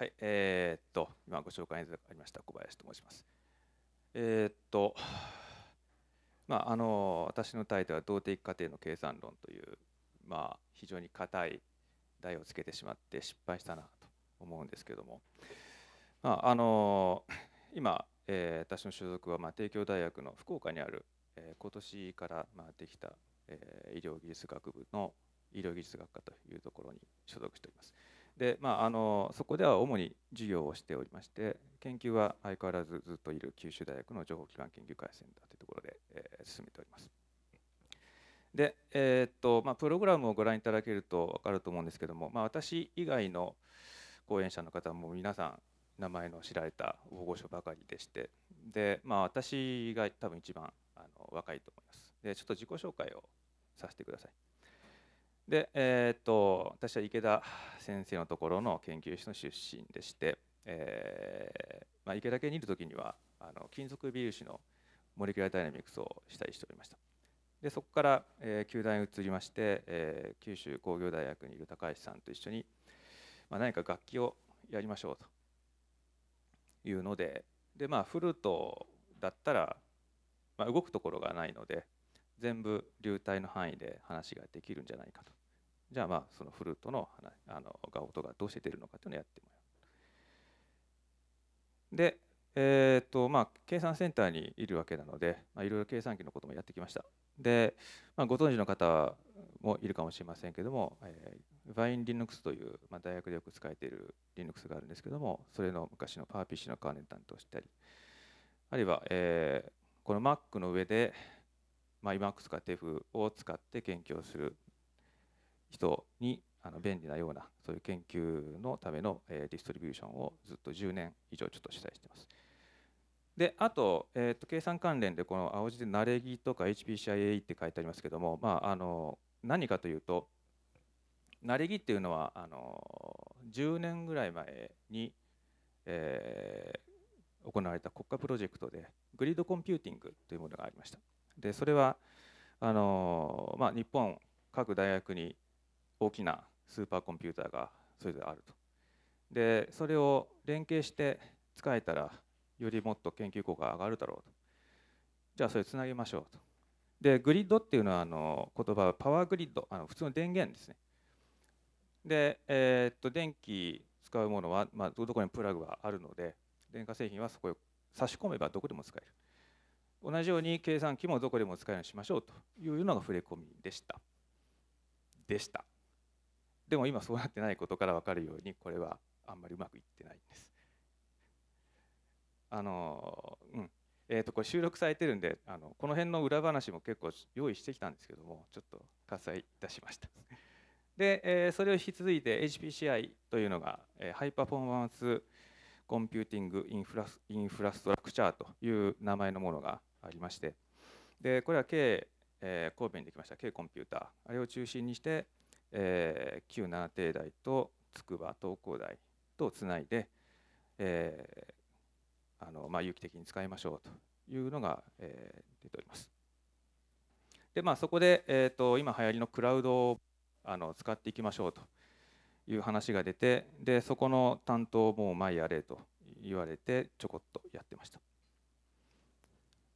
はい、えー、っと、今ご紹介がありました小林と申します。えー、っと、まあ、あの、私のタイトルは動的過程の計算論という、まあ、非常に硬い台をつけてしまって失敗したなと思うんですけども、まあ、あの、今、えー、私の所属は、まあ、帝京大学の福岡にある、えー、今年から、まあ、できた、えー、医療技術学部の医療技術学科というところに所属しております。で、まあ、あのそこでは主に授業をしておりまして研究は相変わらずずっといる九州大学の情報機関研究会センターというところで、えー、進めております。で、えー、っとまあ、プログラムをご覧いただけると分かると思うんですけども、まあ、私以外の講演者の方も皆さん名前の知られた大御所ばかりでしてで、まあ、私が多分一番あの若いと思います。でちょっと自己紹介をさせてください。で、えっ、と私は池田先生のところの研究室の出身でして、えー、まあ、池田家にいる時にはあの金属微粒子のモレキュラーダイナミクスをしたりしておりました。でそこから、えー、球団に移りまして、えー、九州工業大学にいる高橋さんと一緒に、まあ、何か楽器をやりましょうというのでで、まあ、フルートだったら、まあ、動くところがないので全部流体の範囲で話ができるんじゃないかとじゃあまあそのフルートのあのが音がどうして出るのかというのをやってもらう。で、えーとまあ、計算センターにいるわけなので、まあ、いろいろ計算機のこともやってきました。で、まあ、ご存知の方もいるかもしれませんけども、えー、VineLinux という、まあ、大学でよく使えている Linux があるんですけどもそれの昔のパーピ r p c のカーネン担当したりあるいは、えー、この Mac の上でまあ、IMAX か TEF を使って研究をする人にあの便利なようなそういう研究のための、えディストリビューションをずっと10年以上ちょっと取材してます。であと,、えー、と計算関連でこの青字で「ナレギ」とか HPCIA って書いてありますけども、まあ、あの何かというとナレギっていうのはあの10年ぐらい前に、えー、行われた国家プロジェクトでグリッドコンピューティングというものがありました。でそれはあの、まあ、日本各大学に大きなスーパーコンピューターがそれぞれあると。でそれを連携して使えたらよりもっと研究効果が上がるだろうと。じゃあそれつなげましょうと。でグリッドっていうのはあの言葉はパワーグリッドあの普通の電源ですね。で、えっと電気使うものは、まあ、どこにプラグがあるので電化製品はそこへ差し込めばどこでも使える。同じように計算機もどこでも使いようにしましょうというのが触れ込みでした。でした。でも今そうなってないことから分かるようにこれはあんまりうまくいってないんです。あのうんえー、とこれ収録されてるんであのこの辺の裏話も結構用意してきたんですけどもちょっと割愛いたしました。で、えー、それを引き続いて HPCI というのが、えー、ハイパフォーマンスコンピューティングインフラインフラストラクチャーという名前のものがありましてでこれは K、えー、神戸にできました K コンピューターあれを中心にして、えー、旧七帝大と筑波東工大とつないで、えー、あのまあ、有機的に使いましょうというのが、えー、出ております。でまあ、そこで、えーと、今流行りのクラウドをあの使っていきましょうという話が出てでそこの担当もマイアレれと言われてちょこっとやってました。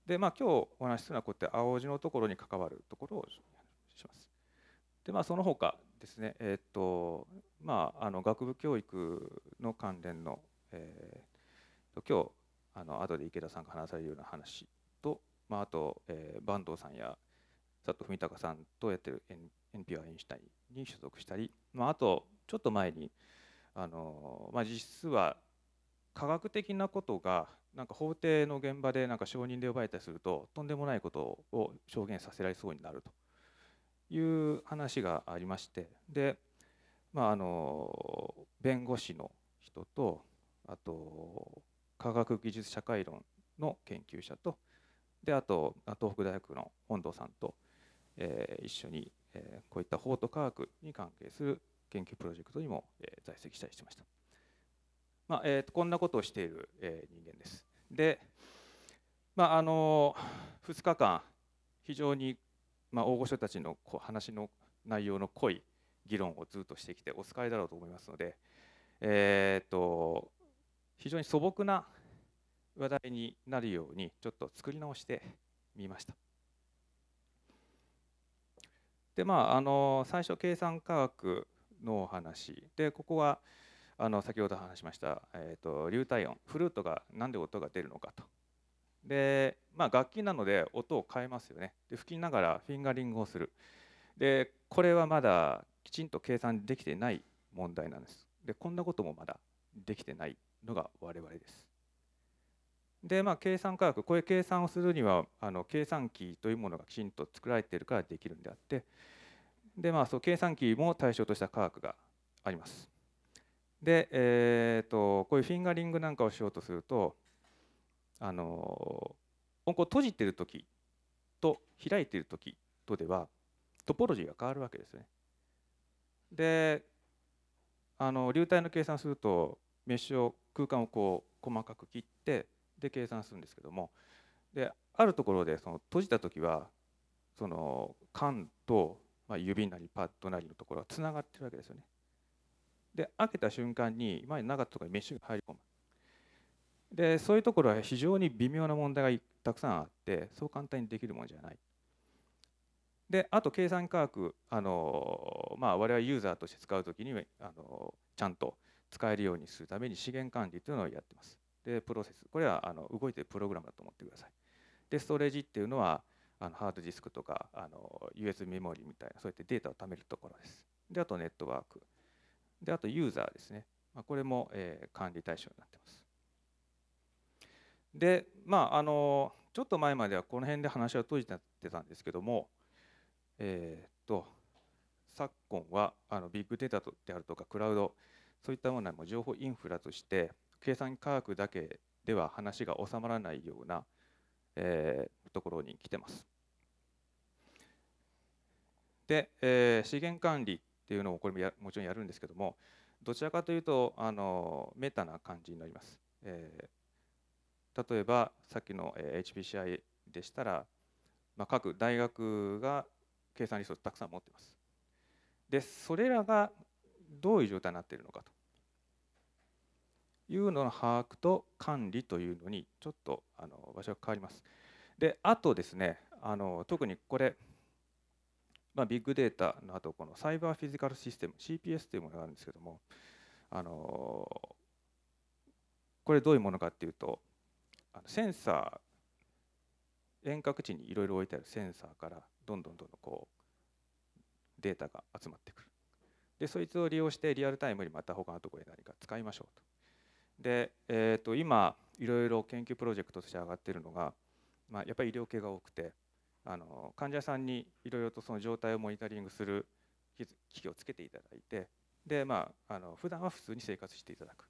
で、まあ、今日お話しするのはこうやって青字のところに関わるところをします。でまあ、その他ですね、えっ、ー、とまあ、あの学部教育の関連の、えー、今日あの後で池田さんが話されるような話と、まあ、あと、えー、坂東さんや佐藤文隆さんとやってる NPO アインシュタインに所属したり、まあ、あとちょっと前にあの、まあ、実は科学的なことがなんか法廷の現場でなんか証人で呼ばれたりするととんでもないことを証言させられそうになるという話がありましてで、まあ、あの弁護士の人とあと科学技術社会論の研究者とであと東北大学の本堂さんと、えー、一緒に、えー、こういった法と科学に関係する研究プロジェクトにも、えー、在籍したりしてました。まあえーと、こんなことをしている、えー、人間です。で、まああのー、2日間非常に、まあ、大御所たちの話の内容の濃い議論をずっとしてきてお疲れだろうと思いますので、えーと、非常に素朴な話題になるようにちょっと作り直してみました。でまあ、あの最初計算科学のお話でここはあの先ほど話しました、えーと、流体音フルートが何で音が出るのかとで、まあ、楽器なので音を変えますよねで吹きながらフィンガリングをするでこれはまだきちんと計算できてない問題なんですでこんなこともまだできてないのが我々ですでまあ計算科学こういう計算をするにはあの計算機というものがきちんと作られているからできるんであってでまあそう計算機も対象とした科学がありますで、えーと、こういうフィンガリングなんかをしようとするとあの音を閉じてる時と開いてる時とではトポロジーが変わるわけですね。であの流体の計算するとメッシュを空間をこう細かく切ってで計算するんですけどもであるところでその閉じた時はその缶と、ま指なりパッドなりのところはつながってるわけですよね。で開けた瞬間に前にたとかに飯が入り込むでそういうところは非常に微妙な問題がたくさんあってそう簡単にできるものじゃないであと計算科学あの、まあ、我々ユーザーとして使う時にあのちゃんと使えるようにするために資源管理というのをやってますでプロセスこれはあの動いてるプログラムだと思ってくださいでストレージっていうのはあのハードディスクとかあの US メモリみたいなそうやってデータを貯めるところですであとネットワークであとユーザーですね、まあ、これも、え管理対象になってます。でまああのちょっと前まではこの辺で話は閉じてたんですけども、えっと昨今はあのビッグデータであるとかクラウドそういったものも情報インフラとして計算科学だけでは話が収まらないような、えー、ところに来てます。で、えー、資源管理っていうのをこれもやもちろんやるんですけどもどちらかというとあのメタな感じになります、えー、例えばさっきの HPCI でしたら、まあ、各大学が計算リソースたくさん持っていますでそれらがどういう状態になっているのかというのの把握と管理というのにちょっとあの場所が変わりますであとですねあの特にこれまあ、ビッグデータのあとこのサイバーフィジカルシステム CPS というものがあるんですけどもあのこれどういうものかっていうとセンサー遠隔地にいろいろ置いてあるセンサーからどんどんどんどんこうデータが集まってくるでそいつを利用してリアルタイムにまた他のところで何か使いましょうとで、えー、と今いろいろ研究プロジェクトとして上がっているのが、まあ、やっぱり医療系が多くてあの患者さんにいろいろとその状態をモニタリングする機器をつけていただいてでまああの普段は普通に生活していただく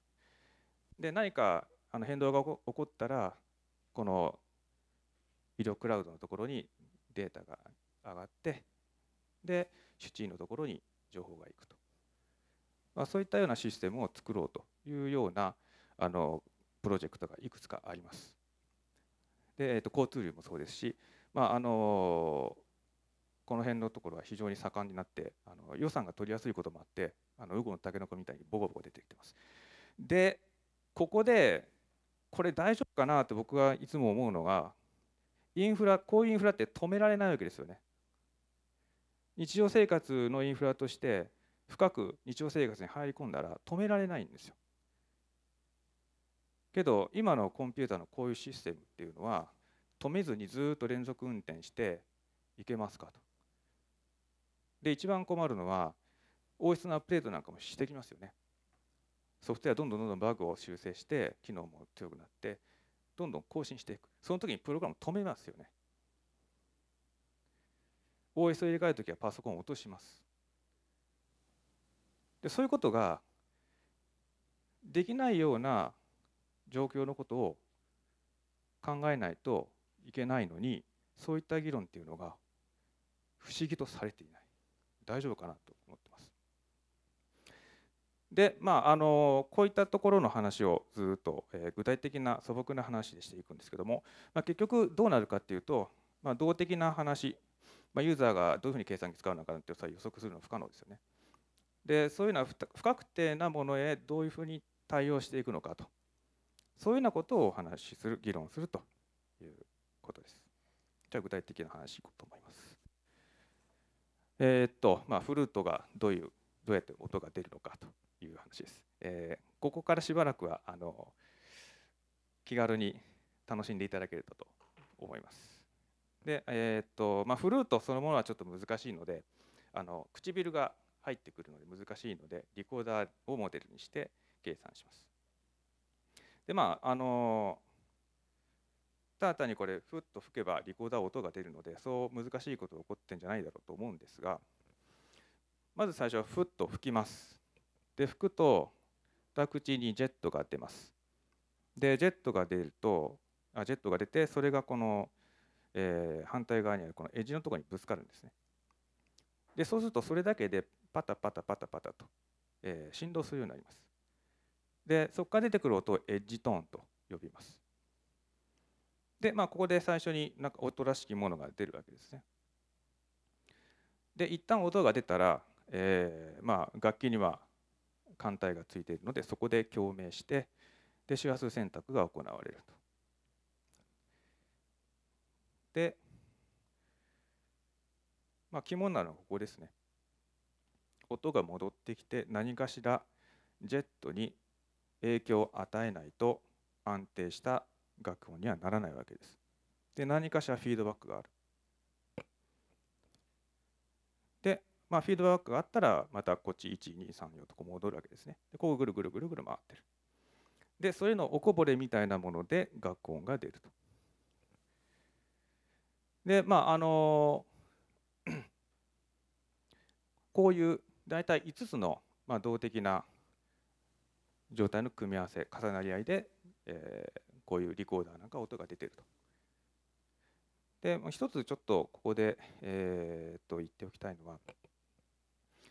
で何かあの変動が起こったらこの医療クラウドのところにデータが上がってで主治医のところに情報がいくと、まあ、そういったようなシステムを作ろうというようなあのプロジェクトがいくつかあります。で、えー、と交通流もそうですしまああのこの辺のところは非常に盛んになってあの予算が取りやすいこともあってあのウゴのタケノコみたいにボコボコ出てきてます。でここでこれ大丈夫かなって僕はいつも思うのがインフラこういうインフラって止められないわけですよね。日常生活のインフラとして深く日常生活に入り込んだら止められないんですよ。けど今のコンピューターのこういうシステムっていうのは止めずにずっと連続運転していけますかと。で一番困るのは OS のアップデートなんかもしてきますよね。ソフトウェアどんどんどんどんバグを修正して機能も強くなってどんどん更新していくその時にプログラム止めますよね。OS を入れ替える時はパソコンを落とします。でそういうことができないような状況のことを考えないといけないのにそういった議論っていうのが不思議とされていない大丈夫かなと思ってます。でまああのこういったところの話をずっと、えー、具体的な素朴な話でしていくんですけども、まあ、結局どうなるかっていうと、まあ、動的な話、まあ、ユーザーがどういうふうに計算機使うのかなんて予測するのは不可能ですよね。でそういうのは不確定なものへどういうふうに対応していくのかとそういうようなことをお話しする議論するとことです。じゃあ具体的な話いこうと思います。えー、っとまあ、フルートがどういうどうやって音が出るのかという話です。えー、ここからしばらくはあの気軽に楽しんでいただければと思います。で、えー、っとまあ、フルートそのものはちょっと難しいのであの唇が入ってくるので難しいのでリコーダーをモデルにして計算します。でまああのただ単にこれふっと吹けばリコーダー音が出るのでそう難しいことが起こってんじゃないだろうと思うんですがまず最初はふっと吹きますで吹くと2口にジェットが出ますでジェットが出るとあジェットが出てそれがこの、えー、反対側にあるこのエッジのところにぶつかるんですねでそうするとそれだけでパタパタパタパタと、えー、振動するようになりますでそこから出てくる音をエッジトーンと呼びますで、まあ、ここで最初になんか音らしきものが出るわけですね。で一旦音が出たら、えー、まあ、楽器には艦隊がついているのでそこで共鳴してで周波数選択が行われると。で、まあ、肝なのはここですね。音が戻ってきて何かしらジェットに影響を与えないと安定した学問にはならないわけです。で何かしらフィードバックがある。で、まあ、フィードバックがあったらまたこっち1234とこ戻るわけですね。でこうぐるぐるぐるぐる回ってる。でそういうのおこぼれみたいなもので学音が出ると。でまああの こういう大体5つの、まあ、動的な状態の組み合わせ重なり合いで、えー、こういうリコーダーなんか音が出てると。で、一つちょっとここで、えー、と言っておきたいのは、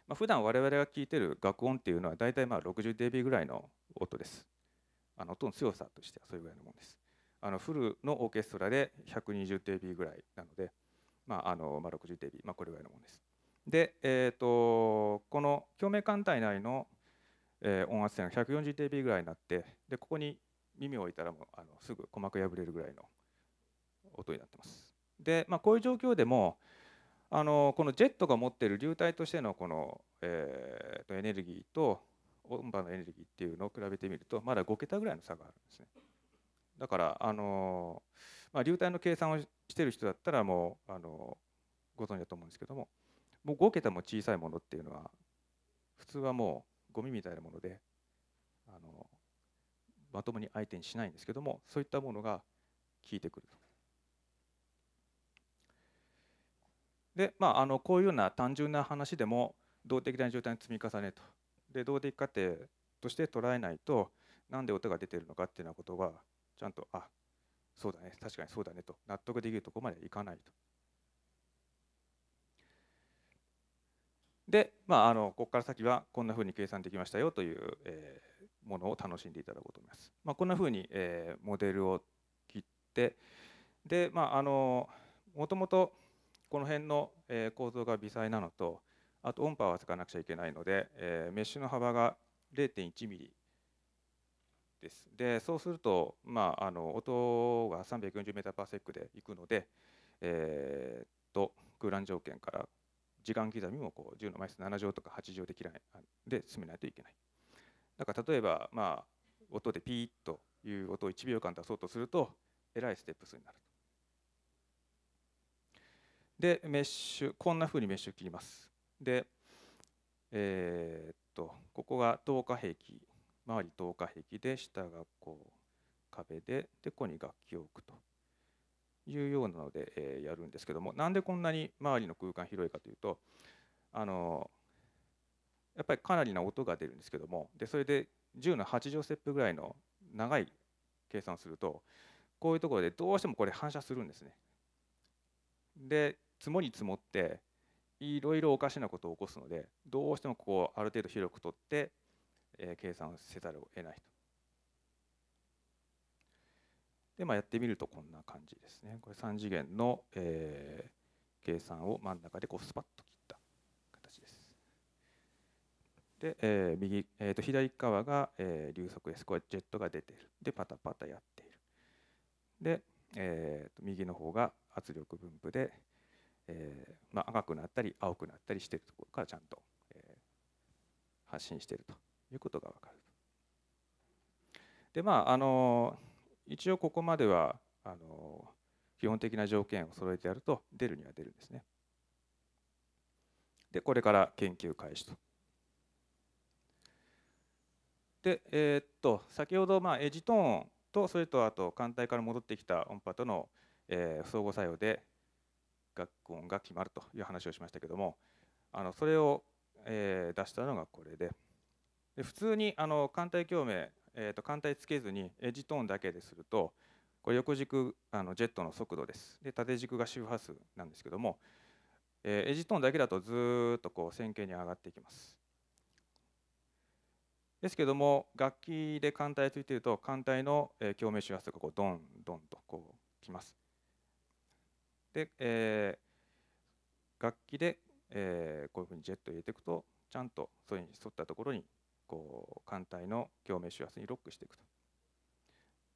まあ、普段我々が聞いてる楽音っていうのは大体まあ 60dB ぐらいの音です。あの音の強さとしてはそれぐらいのものです。あのフルのオーケストラで 120dB ぐらいなので、まあ、あのまあ 60dB、まあ、これぐらいのものです。で、えーと、この共鳴艦隊内の、え音圧線が 140dB ぐらいになってでここに耳を置いたらもうあのすぐ鼓膜破れるぐらいの音になってます。で、まあ、こういう状況でもあのこのジェットが持ってる流体としてのこの、えー、とエネルギーと音波のエネルギーっていうのを比べてみるとまだ5桁ぐらいの差があるんですね。だからあの、まあ、流体の計算をしてる人だったらもうあのご存知だと思うんですけどももう5桁も小さいものっていうのは普通はもうゴミみたいなものでまともに相手にしないんですけどもそういったものが効いてくると。でまあ、あのこういうような単純な話でも動的な状態の積み重ねとで動的過程として捉えないと何で音が出てるのかっていうようなことがちゃんとあそうだね確かにそうだねと納得できるとこまでいかないと。で、まあ、あのここから先はこんなふうに計算できましたよという、えー、ものを楽しんでいただこうと思います。まあ、こんなふうに、えモデルを切ってで、まあ、あのもともとこの辺の、え構造が微細なのとあと音波は使わなくちゃいけないので、えメッシュの幅が0.1 m m です。でそうすると、まあ、あの音が 340mpps でいくので、えー、と空欄条件から時間刻みもこう10の枚数7乗とか8乗できらないで進めないといけない。だから例えばまあ音でピーッという音を1秒間出そうとするとえらいステップ数になるでメッシュこんなふうにメッシュ切ります。でえー、っとここが等価壁周り等価壁で下がこう壁ででここに楽器を置くというようなので、えー、やるんですけどもなんでこんなに周りの空間広いかというとあのーやっぱりかなりな音が出るんですけどもでそれで10の8乗ステップぐらいの長い計算をするとこういうところでどうしてもこれ反射するんですね。で積もり積もっていろいろおかしなことを起こすのでどうしてもここをある程度広く取って、えー、計算せざるを得ないと。でまあやってみるとこんな感じですね。これ3次元の、えー、計算を真ん中でこうスパッと切で、えー、右、えー、と左側が、えー、流速です。これジェットが出ている。で、パタパタやっている。で、えー、と右の方が圧力分布で、えーまあ、赤くなったり青くなったりしているところからちゃんと、えー、発信しているということが分かる。でまああの一応ここまではあの基本的な条件を揃えてやると出るには出るんですね。でこれから研究開始とで、えー、っと先ほどまあエジトーンとそれとあと艦隊から戻ってきた音波との、えー、相互作用で楽音が決まるという話をしましたけどもあのそれを、えー、出したのがこれでで普通にあの艦隊共鳴、えー、と艦隊つけずにエジトーンだけでするとこれ横軸あのジェットの速度ですで縦軸が周波数なんですけども、えー、エジトーンだけだとずっとこう線形に上がっていきますですけども楽器で艦隊ついてると艦隊の共鳴周波数がこうドンドンとこうきます。で、えー、楽器で、えー、こういうふうにジェット入れていくとちゃんとそれに沿ったところにこう艦隊の共鳴周波数にロックしていくと。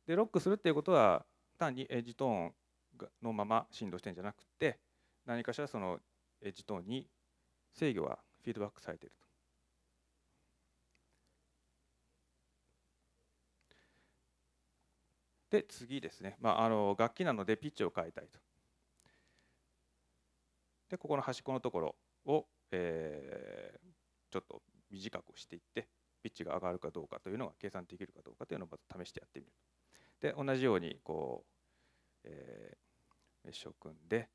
でロックするっていうことは単にエッジトーンのまま振動してるんじゃなくて何かしらそのエッジトーンに制御はフィードバックされていると。で次ですね、まあ、あの楽器なのでピッチを変えたいと。でここの端っこのところを、えー、ちょっと短くしていってピッチが上がるかどうかというのが計算できるかどうかというのをまず試してやってみる。で同じようにこう、えー、メッシュを組んで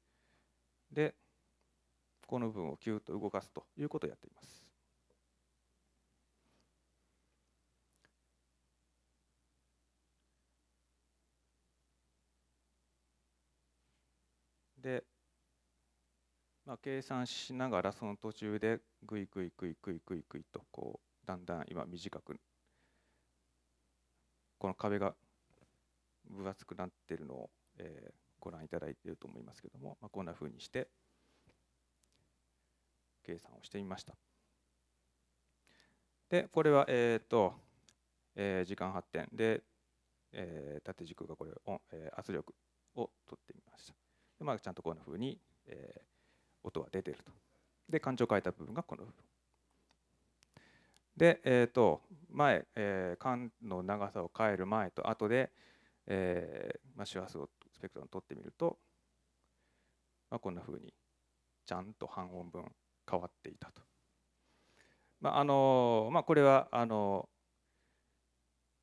でこの部分をキュッと動かすということをやってみる。計算しながらその途中でグイグイグイグイグイグイとこうだんだん今短くこの壁が分厚くなっているのを、えご覧いただいていると思いますけども、まあ、こんなふうにして計算をしてみました。でこれは、えとえ時間発展で、え縦軸がこれ、え圧力を取ってみました。でまあ、ちゃんとこんなふうに、えー、音は出てると。で感情を変えた部分がこの部分。で、えーと、前、えー、管の長さを変える前と後で、えーまあ、周波数をスペクトルム取ってみると、まあ、こんなふうにちゃんと半音分変わっていたと。まああのまあ、これはあの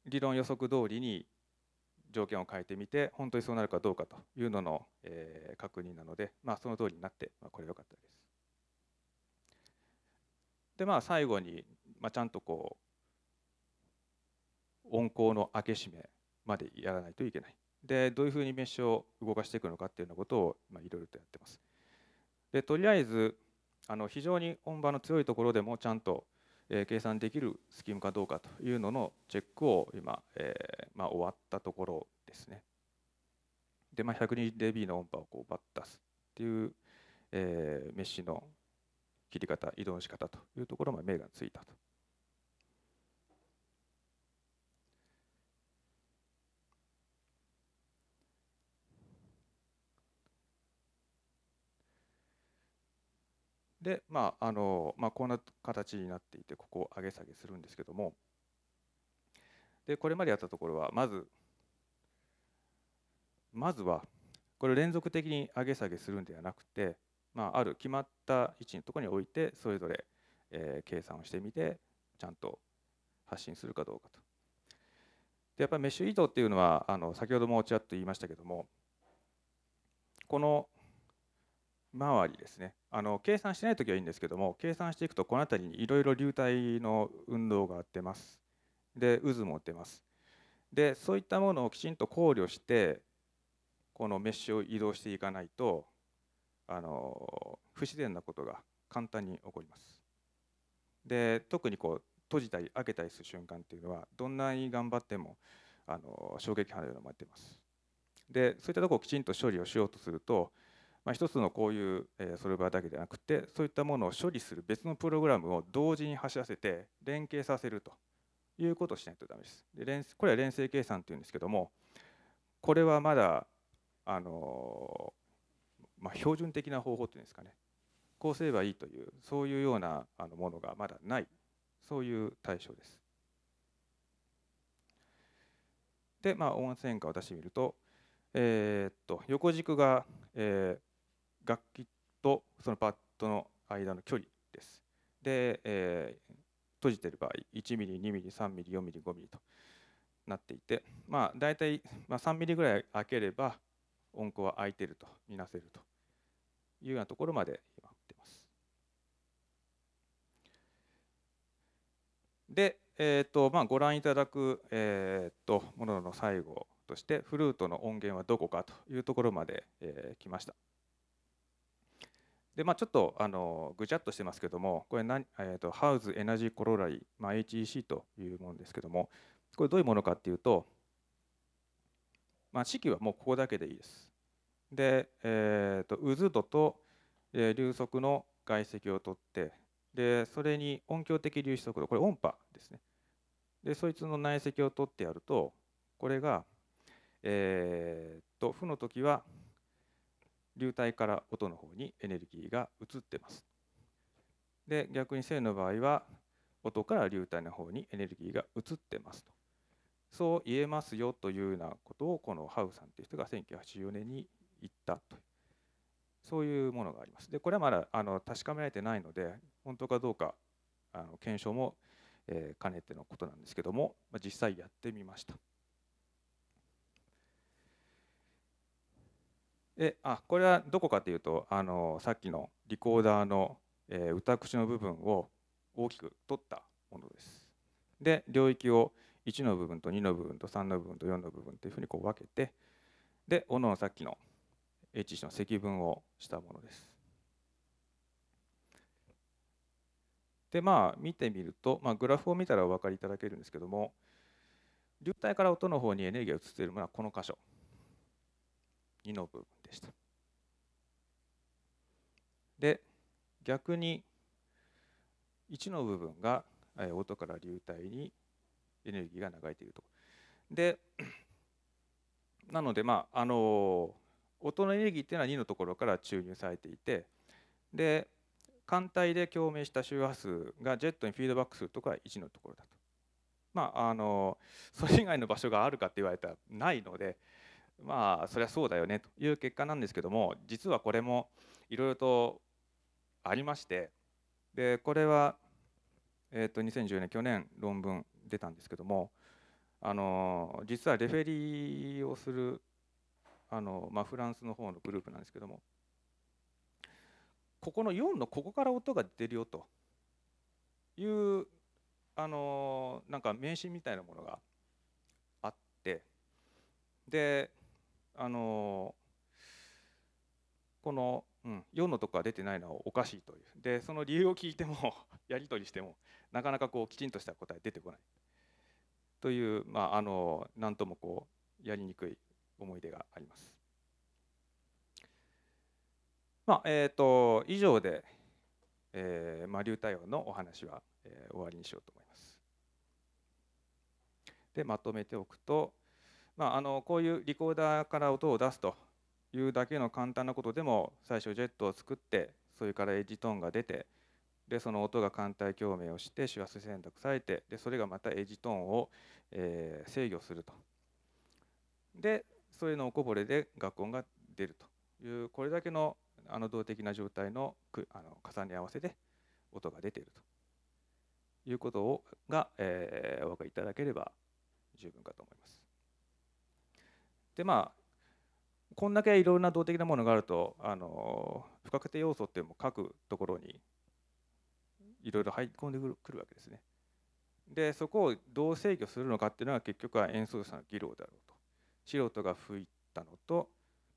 理論予測通りに条件を変えてみて本当にそうなるかどうかというのの、えー、確認なので、まあ、その通りになって、まあ、これ良かったです。でまあ最後に、まあ、ちゃんとこう温厚の開け閉めまでやらないといけない。でどういうふうにメッシュを動かしていくのかっていうようなことをいろいろとやってます。でとりあえずあの非常に本場の強いところでもちゃんとえ計算できるスキームかどうかというののチェックを今、えま終わったところですね。で、まあ、120dB の音波をこうバッ出すっていう、えメッシュの切り方、移動の仕方というところまで目がついたとで、まああのまあ、こんな形になっていてここを上げ下げするんですけどもでこれまでやったところはまずまずはこれ連続的に上げ下げするんではなくて、まあ、ある決まった位置のところに置いてそれぞれ、えー、計算をしてみてちゃんと発信するかどうかと。でやっぱりメッシュ移動っていうのはあの先ほどもちらっと言いましたけどもこの周りですねあの計算しない時はいいんですけども計算していくとこの辺りにいろいろ流体の運動が出ますで渦も出ますでそういったものをきちんと考慮してこのメッシュを移動していかないとあの不自然なことが簡単に起こります。で特にこう閉じたり開けたりする瞬間っていうのはどんなに頑張ってもあの衝撃波のようなのが出ます。でそういったとこをきちんと処理をしようとするとまあ、一つのこういうソルバーだけじゃなくてそういったものを処理する別のプログラムを同時に走らせて連携させるということをしないとダメです。でこれは連成計算っていうんですけどもこれはまだあの、まあ、標準的な方法っていうんですかねこうすればいいというそういうようなあのものがまだないそういう対象です。でまあ温泉化を出してみると,、えー、っと横軸が、えー、楽器とそのパッドの間の距離です。で、えー、閉じてる場合 1mm2mm3mm4mm5mm となっていて、まあ、大体、まあ、3mm ぐらい開ければ音符は開いてると見なせるというようなところまで今出ます。で、えーとまあ、ご覧いただく、えーと、とものの最後としてフルートの音源はどこかというところまで、えー、来ました。でまあ、ちょっとあのぐちゃっとしてますけども、これ何、えーと、ハウズ・エナジー・コロライ、まあ、HEC というものですけども、これどういうものかっていうと、まあ、式はもうここだけでいいです。で、えーと、渦度と、えー、流速の外積を取ってで、それに音響的粒子速度、これ音波ですね。で、そいつの内積を取ってやると、これが、えーと負の時は、流体から音の方にエネルギーが移ってます。で逆に正の場合は音から流体の方にエネルギーが移ってますと。そう言えますよというようなことをこのハウさんという人が1984年に言ったとうそういうものがあります。でこれはまだあの確かめられてないので本当かどうかあの検証も、えー、兼ねてのことなんですけども、まあ、実際やってみました。であこれはどこかというとあのさっきのリコーダーの、えー、歌口の部分を大きく取ったものです。で領域を1の部分と2の部分と3の部分と4の部分というふうにこう分けてでおのさっきの H1 の積分をしたものです。でまあ見てみると、まあ、グラフを見たらお分かりいただけるんですけども流体から音の方にエネルギーを移っているのはこの箇所2の部分でした。で逆に1の部分が音から流体にエネルギーが流れていると。で なのでまああの音のエネルギーっていうのは2のところから注入されていてで艦隊で共鳴した周波数がジェットにフィードバックするとか1のところだと。まあ、あのそれ以外の場所があるかって言われたらないので、まあそりゃそうだよねという結果なんですけども実はこれもいろいろとありましてでこれは、えと2014年去年論文出たんですけどもあの実はレフェリーをするあの、まあ、フランスの方のグループなんですけどもここの4のここから音が出るよというあのなんか名刺みたいなものがあってであのこの、うん、4のとこが出てないのはおかしいというでその理由を聞いても やり取りしてもなかなかこうきちんとした答え出てこないという、まあ、あのなんともこうやりにくい思い出があります。まあえーと、以上で、えーまあ、流対応のお話は、えー、終わりにしようと思います。でまとめておくと、まあ、あのこういうリコーダーから音を出すというだけの簡単なことでも最初ジェットを作ってそれからエッジトーンが出てでその音が艦隊共鳴をして周波数選択されてでそれがまたエッジトーンを、えー、制御すると。でそれのおこぼれで学音が出るというこれだけのあの動的な状態のくあの重ね合わせで音が出ているということをが、えー、お分かりいただければ十分かと思います。でまあこんだけいろんな動的なものがあるとあの不確定要素っていうのも各ところにいろいろ入り込んでくるわけですね。でそこをどう制御するのかっていうのは結局は演奏者の議論だろうと素人が吹いたのと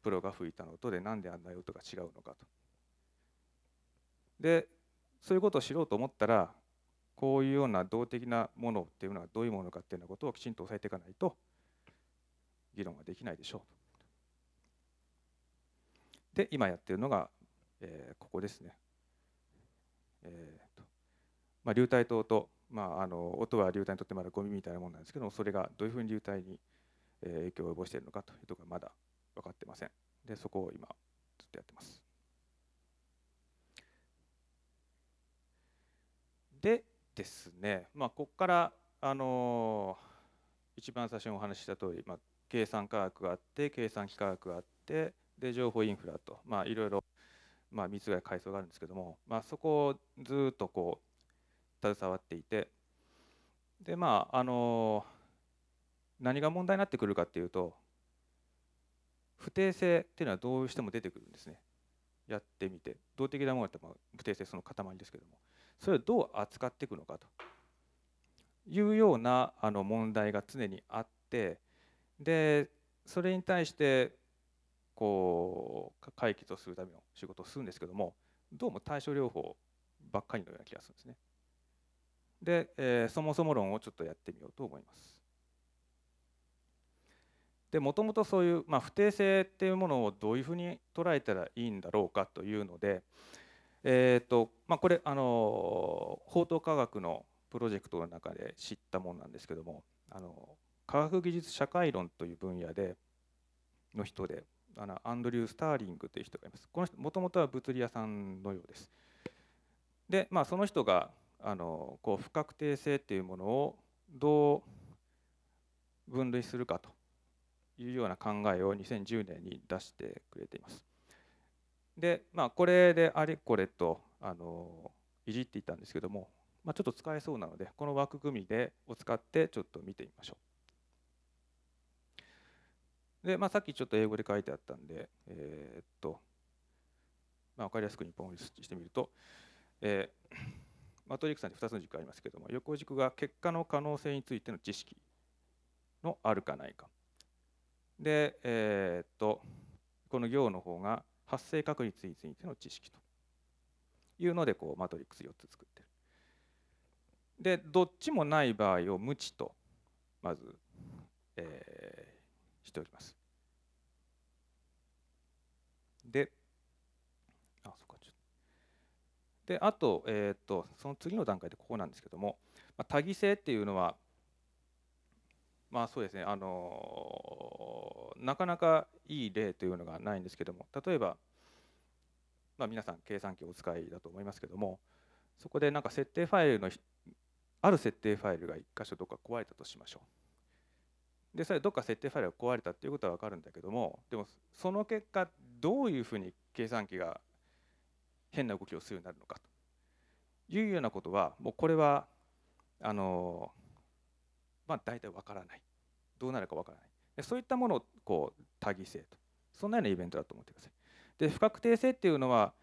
プロが吹いたのとで何であんな用途が違うのかと。でそういうことを知ろうと思ったらこういうような動的なものっていうのはどういうものかっていうようなことをきちんと押さえていかないと議論はできないでしょうで今やってるのが、えー、ここですね。えーとまあ、流体等と、まあ、あの音は流体にとってまだゴミみたいなものなんですけどもそれがどういうふうに流体に影響を及ぼしているのかというところがまだ分かってません。でそこを今ずっとやってます。でですね、まあ、ここから、あのー、一番最初にお話しした通り、まあ、計算科学があって計算機科学があってで情報インフラとまあいろいろまあ3つぐらい階層があるんですけどもまあそこをずっとこう携わっていてでまああの何が問題になってくるかっていうと不定性っていうのはどうしても出てくるんですねやってみて動的なものだったら不定性その塊ですけどもそれをどう扱っていくのかというようなあの問題が常にあってでそれに対してこう回帰とするための仕事をするんですけどもどうも対症療法ばっかりのような気がするんですね。で、えー、そもそも論をちょっとやってみようと思います。でもともとそういう、まあ、不定性っていうものをどういうふうに捉えたらいいんだろうかというので、えーとまあ、これあの法統科学のプロジェクトの中で知ったものなんですけどもあの科学技術社会論という分野での人であのアンドリュー・スターリングという人がいますこの人もともとは物理屋さんのようですでまあその人があのこう不確定性っていうものをどう分類するかというような考えを2010年に出してくれていますでまあこれであれこれとあのいじっていたんですけども、まあ、ちょっと使えそうなのでこの枠組みでを使ってちょっと見てみましょうで、まあ、さっきちょっと英語で書いてあったんで、えー、っと、まあ、分かりやすく日本語にしてみると、えー、マトリックなんて2つの軸ありますけども、横軸が結果の可能性についての知識のあるかないか。で、えー、っと、この行の方が発生確率についての知識というので、こう、マトリックス4つ作ってる。で、どっちもない場合を無知と、まず、えー、ております。で、あ、そっか、ちょっと。で、あと、えっ、と、その次の段階でここなんですけども、まあ、多義性っていうのは、まあそうですね、あのー、なかなかいい例というのがないんですけども、例えば、まあ、皆さん計算機をお使いだと思いますけども、そこでなんか設定ファイルのある設定ファイルが1箇所どか壊れたとしましょう。でそれどっか設定ファイルが壊れたっていうことは分かるんだけどもでもその結果どういうふうに計算機が変な動きをするようになるのかというようなことはもうこれはあのまあ大体分からないどうなるか分からないでそういったものをこう多義性とそんなようなイベントだと思ってください。で不確定性っていうのは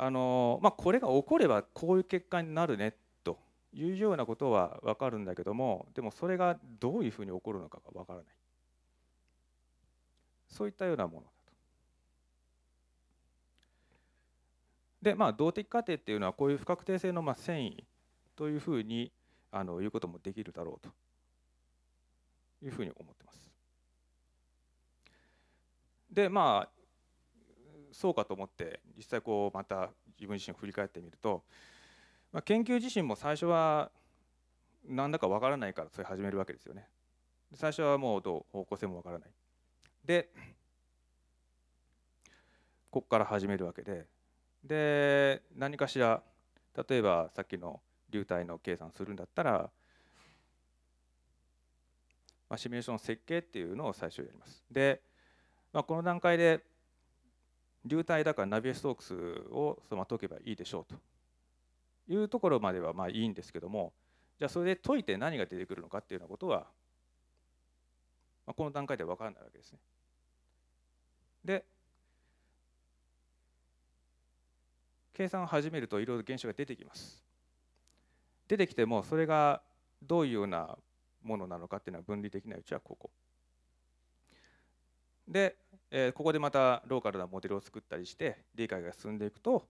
あのまあ、これが起こればこういう結果になるねいうようなことは分かるんだけどもでもそれがどういうふうに起こるのかが分からないそういったようなものだと。でまあ動的過程っていうのはこういう不確定性のまあ繊維というふうにあの言うこともできるだろうというふうに思ってます。でまあそうかと思って実際こうまた自分自身を振り返ってみるとまあ、研究自身も最初は何だかわからないからそれ始めるわけですよね。最初はもうどう方向性もわからない。でここから始めるわけでで何かしら例えばさっきの流体の計算するんだったら、まあ、シミュレーション設計っていうのを最初やります。で、まあ、この段階で流体だからナビエストークスをそのまま解けばいいでしょうというところまではまあいいんですけどもじゃあそれで解いて何が出てくるのかっていうようなことは、まあ、この段階では分からないわけですね。で計算を始めるといろいろ現象が出てきます。出てきてもそれがどういうようなものなのかっていうのは分離できないうちはここ。で、えー、ここでまたローカルなモデルを作ったりして理解が進んでいくと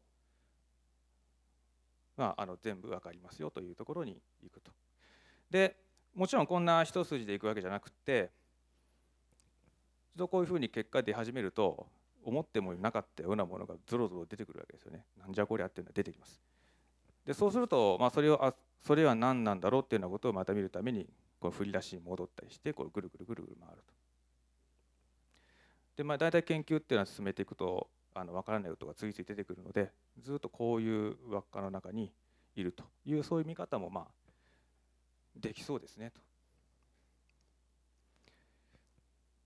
まあ、あの全部分かりますよというところに行くと。でもちろんこんな一筋でいくわけじゃなくて一度こういうふうに結果出始めると思ってもなかったようなものがぞろぞろ出てくるわけですよね。なんじゃこりゃっていうのは出てきます。でそうすると、まあ、それをあそれは何なんだろうっていうようなことをまた見るためにこう振り出しに戻ったりしてこうぐるぐるぐるぐる回ると。でまあ、大体研究っていうのは進めていくとあの分からないことが次々出てくるのでずっとこういう輪っかの中にいるというそういう見方もまあできそうですねと。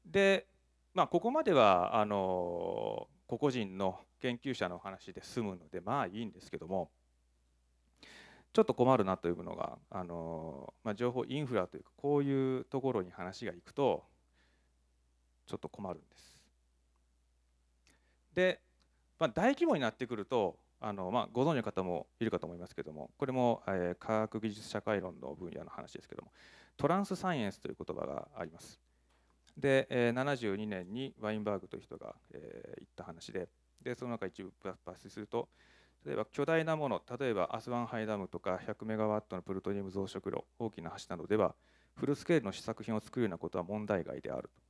で、まあ、ここまではあの個々人の研究者の話で済むのでまあいいんですけどもちょっと困るなというのがあの、まあ、情報インフラというかこういうところに話がいくとちょっと困るんです。で、まあ、大規模になってくるとあの、まあ、ご存知の方もいるかと思いますけどもこれも、えー、科学技術社会論の分野の話ですけどもトランスサイエンスという言葉があります。で、えー、72年にワインバーグという人が、えー、言った話ででその中一部抜粋すると例えば巨大なもの例えばアスワンハイダムとか100メガワットのプルトニウム増殖炉大きな橋などではフルスケールの試作品を作るようなことは問題外であると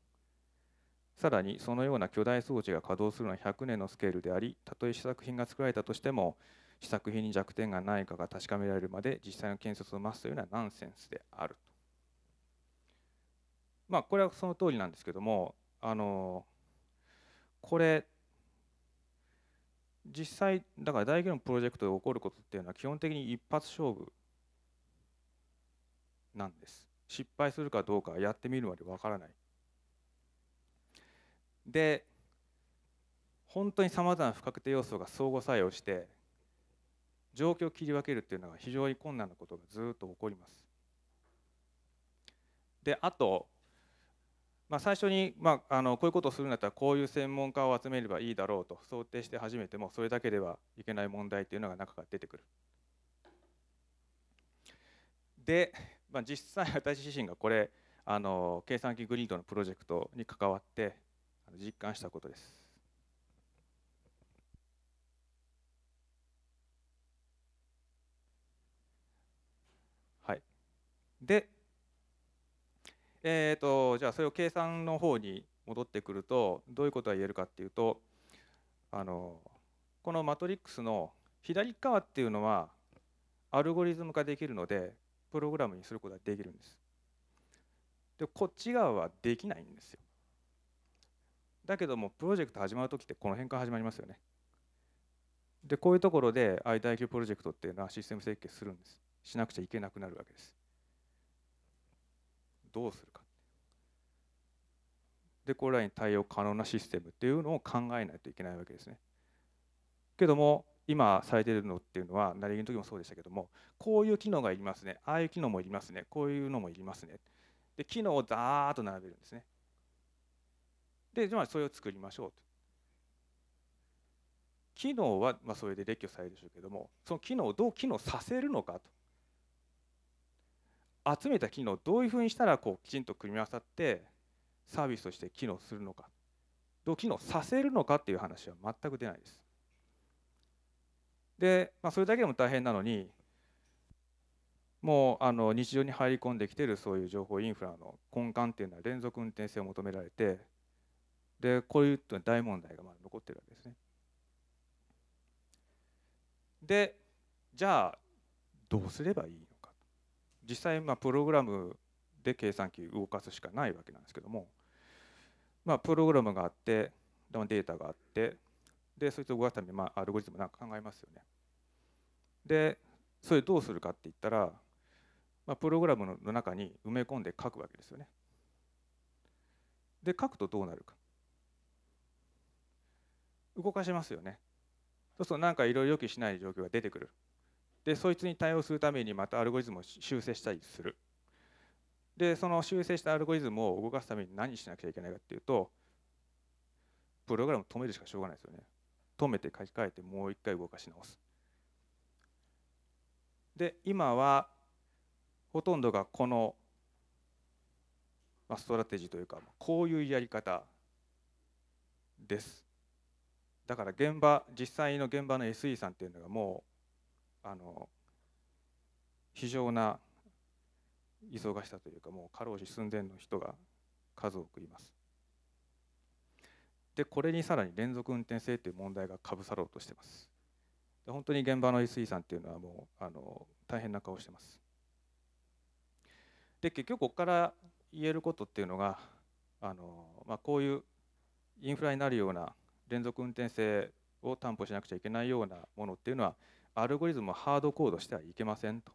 さらにそのような巨大装置が稼働するのは100年のスケールでありたとえ試作品が作られたとしても試作品に弱点がないかが確かめられるまで実際の建設を待つというのはナンセンスであると。まあこれはその通りなんですけどもあのこれ実際だから大規模プロジェクトで起こることっていうのは基本的に一発勝負なんです失敗するかどうかやってみるまでわからないで本当にさまざまな不確定要素が相互作用して状況を切り分けるっていうのは非常に困難なことがずっと起こります。であと、まあ、最初に、まあ、あのこういうことをするんだったらこういう専門家を集めればいいだろうと想定して始めてもそれだけではいけない問題っていうのが中から出てくる。で、まあ、実際私自身がこれあの計算機グリードのプロジェクトに関わって実感したことです。はい、で、えーと、じゃあそれを計算の方に戻ってくるとどういうことが言えるかっていうとあのこのマトリックスの左側っていうのはアルゴリズム化できるのでプログラムにすることができるんです。でこっち側はできないんですよ。だけどもプロジェクト始まる時ってこの辺から始まりますよねでこういうところで IDIQ プロジェクトっていうのはシステム設計するんですしなくちゃいけなくなるわけですどうするかでこれらに対応可能なシステムっていうのを考えないといけないわけですねけども今されてるのっていうのは成行気の時もそうでしたけどもこういう機能がいりますねああいう機能もいりますねこういうのもいりますねで機能をザーッと並べるんですねで、まあ、それを作りましょうと。機能は、まあ、それで列挙されるでしょうけどもその機能をどう機能させるのかと集めた機能をどういうふうにしたらこうきちんと組み合わさってサービスとして機能するのかどう機能させるのかっていう話は全く出ないです。で、まあ、それだけでも大変なのにもうあの日常に入り込んできてるそういう情報インフラの根幹っていうのは連続運転性を求められてでこういう大問題がまだ残ってるわけですね。でじゃあどうすればいいのか実際まあプログラムで計算機動かすしかないわけなんですけどもまあプログラムがあってデータがあってでそいつを動かすためにまあアルゴリズムなんか考えますよね。でそれどうするかって言ったらまあプログラムの中に埋め込んで書くわけですよね。で書くとどうなるか。動かしますよねそうすると何かいろいろ予期しない状況が出てくるでそいつに対応するためにまたアルゴリズムを修正したりするでその修正したアルゴリズムを動かすために何しなきゃいけないかっていうとプログラム止めるしかしょうがないですよね止めて書き換えてもう一回動かし直すで今はほとんどがこのストラテジーというかこういうやり方ですだから現場実際の現場の SE さんっていうのがもうあの非常な忙しさというかもう過労死寸前の人が数多くいます。でこれにさらに連続運転性という問題がかぶさろうとしてますで。本当に現場の SE さんっていうのはもうあの大変な顔してます。で結局ここから言えることっていうのがあの、まあ、こういうインフラになるような連続運転性を担保しなくちゃいけないようなものっていうのはアルゴリズムをハードコードしてはいけませんと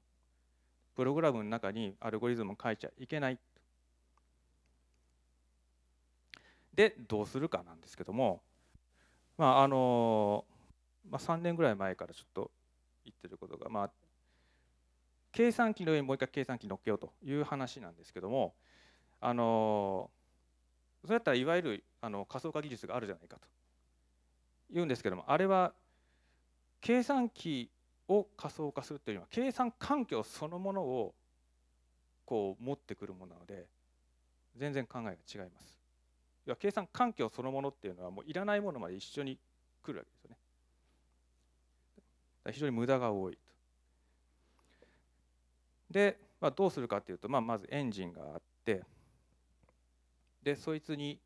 プログラムの中にアルゴリズムを書いちゃいけないでどうするかなんですけどもまああのまあ、3年ぐらい前からちょっと言ってることが、まあ、計算機の上にもう一回計算機乗っけようという話なんですけどもあのそれだったらいわゆるあの仮想化技術があるじゃないかと言うんですけどもあれは計算機を仮想化するというのは計算環境そのものをこう持ってくるものなので全然考えが違います。要は計算環境そのものっていうのはもういらないものまで一緒に来るわけですよね。非常に無駄が多いと。で、まあ、どうするかっていうと、まあ、まずエンジンがあってでそいつに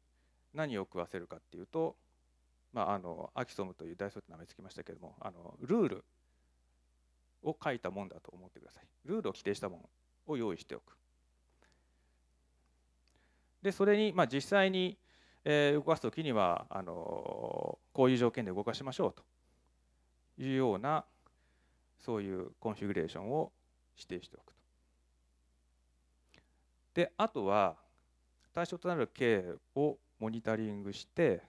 何を食わせるかっていうとまあ、あのアキソムというダイソーって名前つきましたけれどもあのルールを書いたもんだと思ってくださいルールを規定したものを用意しておくでそれに、まあ、実際に、えー、動かす時にはあのこういう条件で動かしましょうというようなそういうコンフィグレーションを指定しておくと。であとは対象となる K をモニタリングして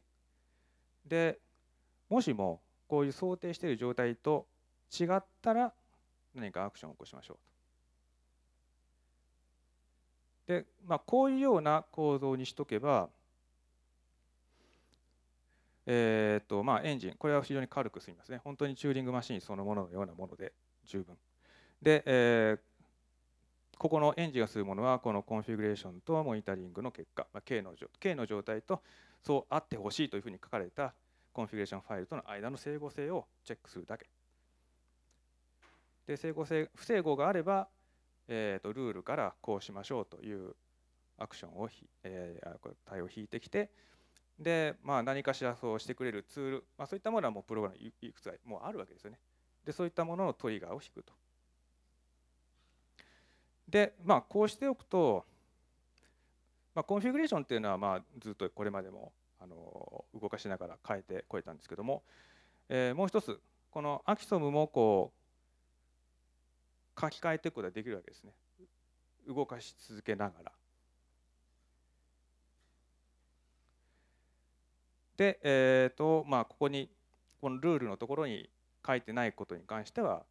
でもしもこういう想定している状態と違ったら何かアクションを起こしましょうで、まあ、こういうような構造にしとけば、えーとまあ、エンジンこれは非常に軽く済みますね本当にチューリングマシンそのもののようなもので十分で、えー、ここのエンジンがするものはこのコンフィグレーションとモニタリングの結果、まあ、の K の状態とそうあってほしいというふうに書かれたコンフィギュレーションファイルとの間の整合性をチェックするだけ。で整合性不整合があれば、えーと、ルールからこうしましょうというアクションをひ、えー、対応を引いてきてで、まあ、何かしらそうしてくれるツール、まあ、そういったものはもうプログラムいくつかもうあるわけですよね。でそういったもののトリガーを引くと。でまあこうしておくとまあ、コンフィグレーションっていうのはまあずっとこれまでもあの動かしながら変えてこえたんですけども、えー、もう一つこのアキソムもこう書き換えていくことができるわけですね動かし続けながら。で、えーとまあ、ここにこのルールのところに書いてないことに関しては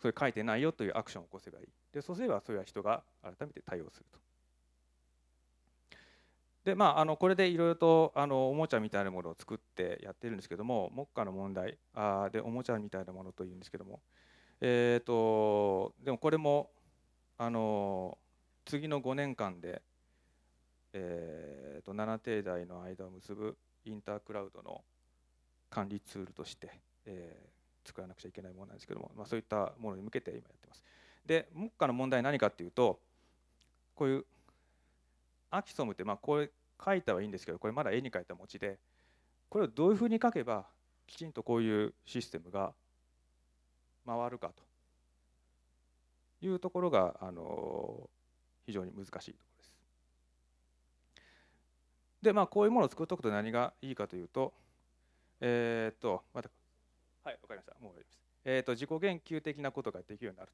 それ書いてないよというアクションを起こせばいいでそうすればそれは人が改めて対応すると。でまあ、あのこれでいろいろとあのおもちゃみたいなものを作ってやってるんですけども目下の問題あでおもちゃみたいなものというんですけども、えーと、でもこれもあの次の5年間で、えーと、と7定台の間を結ぶインタークラウドの管理ツールとして、えー、作らなくちゃいけないものなんですけども、まあ、そういったものに向けて今やってます。で目下の問題何かっていうとこういうアキソムってまあこれ書いたはいいんですけどこれまだ絵に描いた餅でこれをどういうふうに書けばきちんとこういうシステムが回るかというところがあの非常に難しいところです。でまあこういうものを作っておくと何がいいかというとえー、っとまたはいわかりましたもう終わります。えー、っと自己言及的なことができるようになる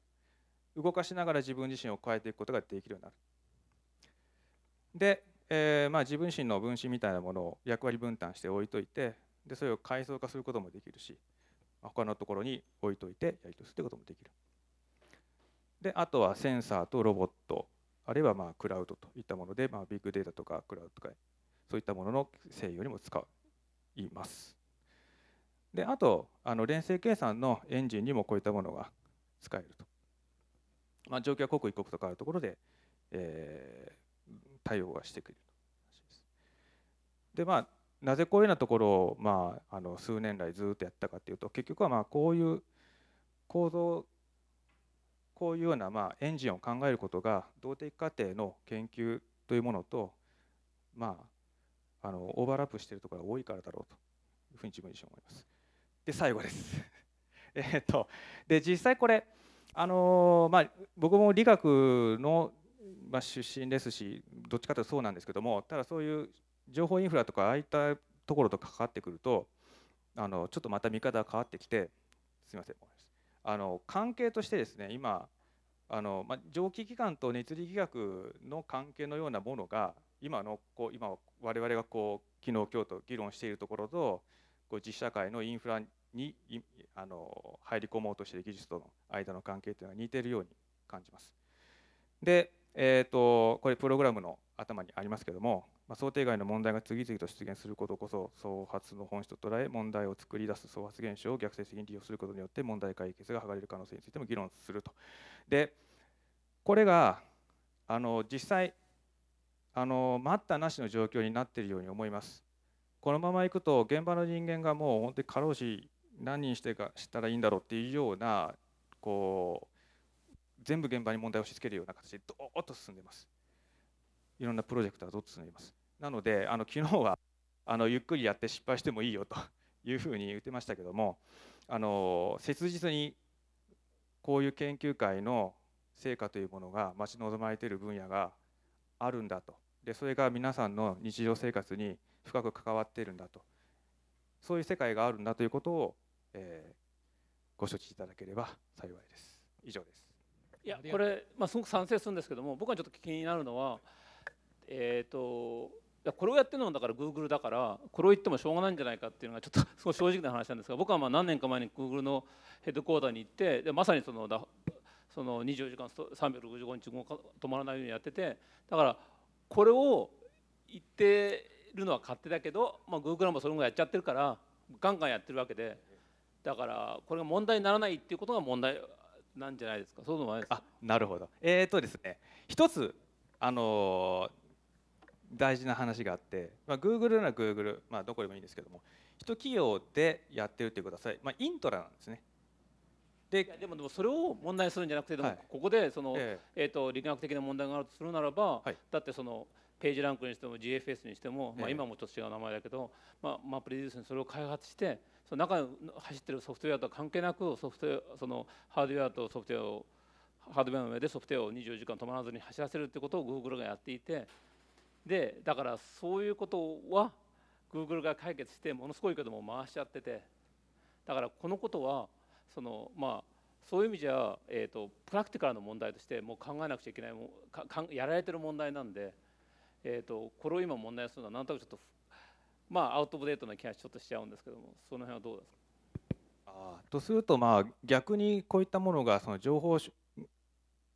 動かしながら自分自身を変えていくことができるようになるで、えー、まあ、自分身の分子みたいなものを役割分担して置いといてでそれを階層化することもできるし他のところに置いといてやり取りするということもできる。であとはセンサーとロボットあるいはまあクラウドといったもので、まあ、ビッグデータとかクラウドとかそういったものの制御にも使います。であとあの連成計算のエンジンにもこういったものが使えると。まあ、状況は刻一刻と変わるところで、えー、対応がしてくれるでまあなぜこういうようなところを、まあ、あの数年来ずっとやったかというと結局はまあこういう構造こういうようなまあエンジンを考えることが動的過程の研究というものと、まあ、あのオーバーラップしているところが多いからだろうというふうに自分自身思います。で最後です えっとで実際これあのまあ僕も理学のまあ、出身ですしどっちかというとそうなんですけどもただそういう情報インフラとかああいったところと関わってくるとあのちょっとまた見方が変わってきてすみませんあの関係としてですね今あの、まあ、蒸気機関と熱力学の関係のようなものが今のこう今我々がこう昨日今日と議論しているところとこう実社会のインフラにあの入り込もうとしている技術との間の関係というのは似ているように感じます。でえーと、これプログラムの頭にありますけども、まあ、想定外の問題が次々と出現することこそ創発の本質と捉え問題を作り出す創発現象を逆説的に利用することによって問題解決が図れる可能性についても議論すると。でこれがあの実際あの待ったなしの状況になっているように思います。このままいくと現場の人間がもう本当に過労死何人してかしたらいいんだろうっていうようなこ全部現場に問題を押し付けるような形でどーっと進んでいますいろんなプロジェクトがどっと進んでいますなのであの昨日はあのゆっくりやって失敗してもいいよというふうに言ってましたけどもあの切実にこういう研究会の成果というものが待ち望まれている分野があるんだとでそれが皆さんの日常生活に深く関わっているんだとそういう世界があるんだということを、えー、ご承知いただければ幸いです。以上ですいやこれ、まあ、すごく賛成するんですけども僕はちょっと気になるのは、えーと、これをやってるのだからグーグルだからこれを言ってもしょうがないんじゃないかっていうのがちょっと すごい正直な話なんですが僕はまあ何年か前にグーグルのヘッドコーダーに行ってでまさにそのその24時間365日も止まらないようにやっててだからこれを言ってるのは勝手だけど、まあ、グル o もそれもやっちゃってるからガンガンやってるわけでだからこれが問題にならないっていうことが問題なんじゃないですかそうでもないですかあなるほどえっ、とですね一つあのー、大事な話があって、まあ、Google なら Google、まあ、どこでもいいんですけども一企業でやってるってください。まあ、イントラなんですねででもでもそれを問題にするんじゃなくて、はい、ここでその、えー、えーと理学的な問題があるとするならば、はい、だってそのページランクにしても GFS にしても、まあ、今もちょっと違う名前だけど、えー、まあ、マップリデュースにそれを開発してその中走ってるソフトウェアとは関係なくソフトウェアそのハードウェアとソフトウェアをハードウェアの上でソフトウェアを24時間止まらずに走らせるってことを Google がやっていてでだからそういうことは Google が解決してものすごいけども回しちゃっててだからこのことはそのまあそういう意味じゃ、えーと、プラクティカルの問題としてもう考えなくちゃいけないもかかやられてる問題なんで、えーと、とこれを今問題にするのはなんとなくちょっとまあ、アウトデートな気がちょっとしちゃうんですけどもその辺はどうですかあとするとまあ逆にこういったものがその情報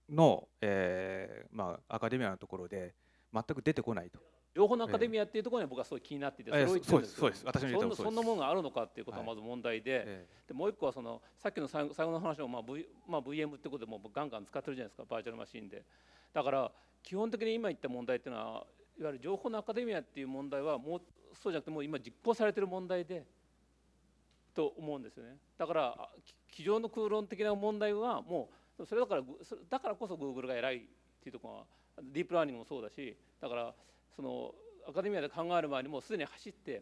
の、えーまあ、アカデミアのところで全く出てこないと。情報のアカデミアっていうところに僕はすごい気になっていて、えー、そうをですそうです私もそそんなものがあるのかっていうことはまず問題ではいえー、でもう一個はそのさっきの最後の話も、まあ v まあ、VM ってことでもうガンガン使ってるじゃないですかバーチャルマシンでだから基本的に今言った問題っていうのはいわゆる情報のアカデミアっていう問題はもうそうじゃなくてもう今実行されてる問題でと思うんですよねだから机上の空論的な問題はもうそれだからだからこそグーグルが偉いっていうところはディープラーニングもそうだしだからそのアカデミアで考える前にもうすでに走って、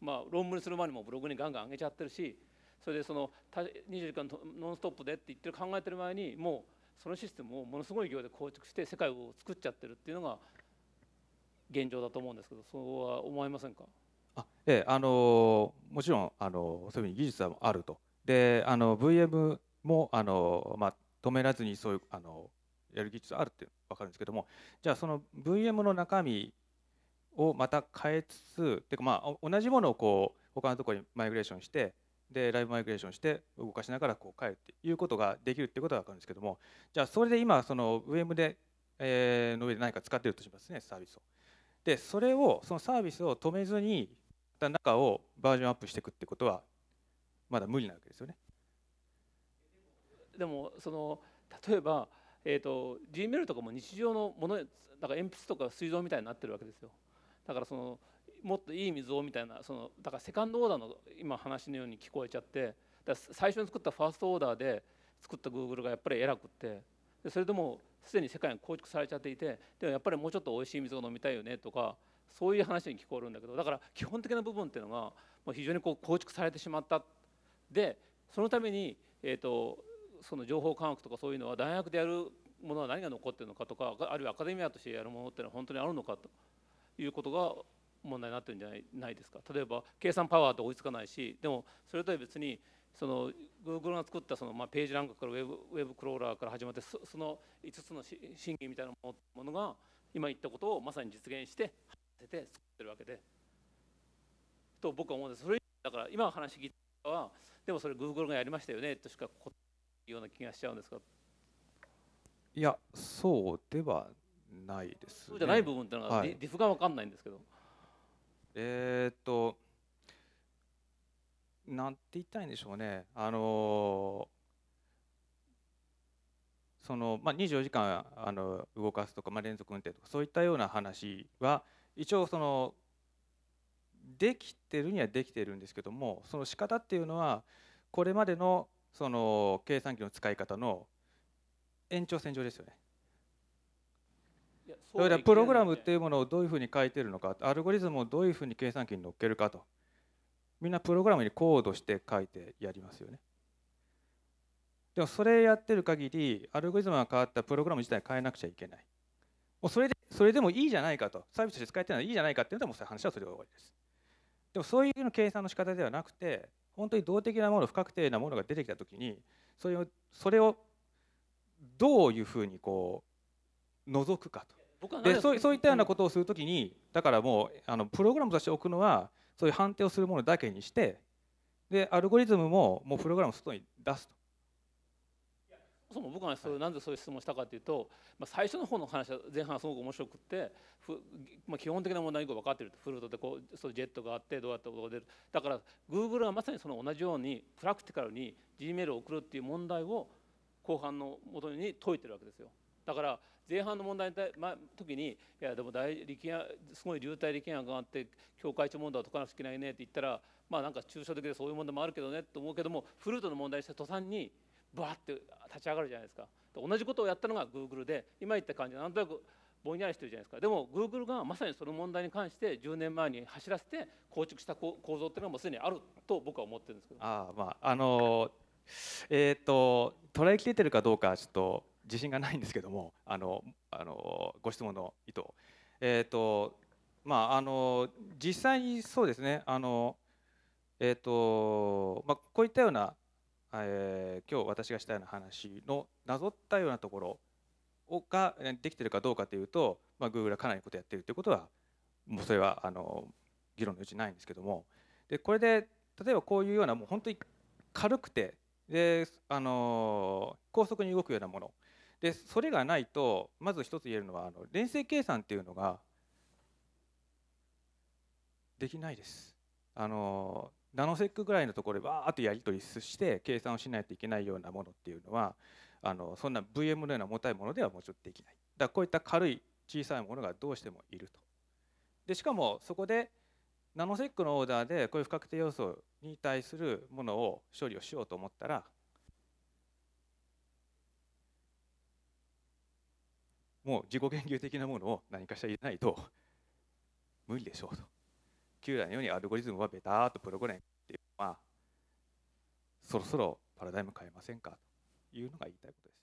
まあ、論文にする前にもブログにガンガン上げちゃってるしそれでその24時間ノンストップでって言ってる考えてる前にもうそのシステムをものすごい量で構築して世界を作っちゃってるっていうのが現状だと思うんですけどそうは思いませんかあ、ええ、あのもちろんあのそういうふうに技術はあるとであの VM もあの、まあ、止めらずにそういうあのやる技術あるって分かるんですけどもじゃあその VM の中身をまた変えつつてかまあ同じものをこう他のところにマイグレーションしてでライブマイグレーションして動かしながらこう変えるっていうことができるってことは分かるんですけどもじゃあそれで今その VM で、えー、の上で何か使ってるとしますねサービスを。でそれをそのサービスを止めずに中をバージョンアップしていくってことはまだ無理なわけですよね。でもその例えば、えーと、Gmail とかも日常のものだから鉛筆とか水道みたいになってるわけですよだからそのもっといい水をみたいなそのだからセカンドオーダーの今話のように聞こえちゃってだ最初に作ったファーストオーダーで作った Google がやっぱり偉くってでそれでもすでに世界に構築されちゃっていてでもやっぱりもうちょっとおいしい水を飲みたいよねとかそういう話に聞こえるんだけどだから基本的な部分っていうのが非常にこう構築されてしまったでそのために、えーと、その情報科学とかそういうのは大学でやるものは何が残ってるのかとかあるいはアカデミアとしてやるものっていうのは本当にあるのかということが問題になってるんじゃないないですか例えば計算パワーと追いつかないしでもそれとは別にその Google が作ったその、まあ、ページランクからウェブウェブクローラーから始まってその5つの審議みたいなものが今言ったことをまさに実現してせて作ってるわけでと僕は思うんですそれだから今話聞いたはでもそれ Google がやりましたよねとしか答えような気がしちゃうんですがいやそうではないです、ね、そうじゃない部分っていうのは、はい、ディフが分かんないんですけどえー、っとなんて言ったらいいんでしょうねあのその、まあ、24時間あの動かすとか、まあ、連続運転とかそういったような話は一応そのできてるにはできてるんですけどもその仕方っていうのはこれまでのその計算機の使い方の延長線上ですよね。プログラムっていうものをどういうふうに書いてるのかアルゴリズムをどういうふうに計算機に乗っけるかとみんなプログラムにコードして書いてやりますよね。でもそれやってる限りアルゴリズムが変わったプログラム自体変えなくちゃいけない。もうそれでそれでもいいじゃないかとサービスとして使えてるのはいいじゃないかっていうのはもういう話はそれが終わりです。でもそういうの計算の仕方ではなくて本当に動的なもの不確定なものが出てきた時にそれをそれをどういうふうにこう覗くかと。でそうそういったようなことをするときにだからもうあのプログラムとして置くのはそういう判定をするものだけにしてでアルゴリズムももうプログラムを外に出すと。そも僕がそう、はい、なんでそういう質問したかというと、まあ、最初の方の話は前半はすごく面白くてまあ、基本的な問題が分かってるとフルートでこうそうジェットがあってどうやって音が出るだから Google はまさにその同じようにプラクティカルに Gmail を送るっていう問題を後半の元に解いてるわけですよ。だから前半の問題の、ま、時に「いやでも大力也すごい流体力案があって境界地問題は解かなくちゃいけないね」って言ったらまあなんか抽象的でそういう問題もあるけどねと思うけどもフルートの問題にして途端にバーって立ち上がるじゃないですか。同じことをやったのがグーグルで今言った感じなんとなくぼんやりしてるじゃないですかでもグーグルがまさにその問題に関して10年前に走らせて構築した構造っていうのはもうすでにあると僕は思ってるんですけどあまああのー、えっ、ー、と捉えきれてるかどうかちょっと自信がないんですけどもあのあのご質問の意図、えーとまあ、あの実際にそうですねあの、えーとまあ、こういったような、えー、今日私がしたような話のなぞったようなところをができてるかどうかというと、まあ、Google はかなりのことやってるということはもうそれはあの議論のうちないんですけどもでこれで例えばこういうようなもう本当に軽くてであの高速に動くようなものでそれがないとまず一つ言えるのはあの連成計算っていうのができないです。あのナノセックぐらいのところでわーっとやり取りして計算をしないといけないようなものっていうのはあのそんな VM のような重たいものではもうちょっとできない。だからこういった軽い小さいものがどうしてもいると。でしかもそこでナノセックのオーダーでこういう不確定要素に対するものを処理をしようと思ったらもう自己研究的なものを何かしら入れないと無理でしょうと旧来のようにアルゴリズムはベターっとプログラムっていうのはそろそろパラダイム変えませんかというのが言いたいことです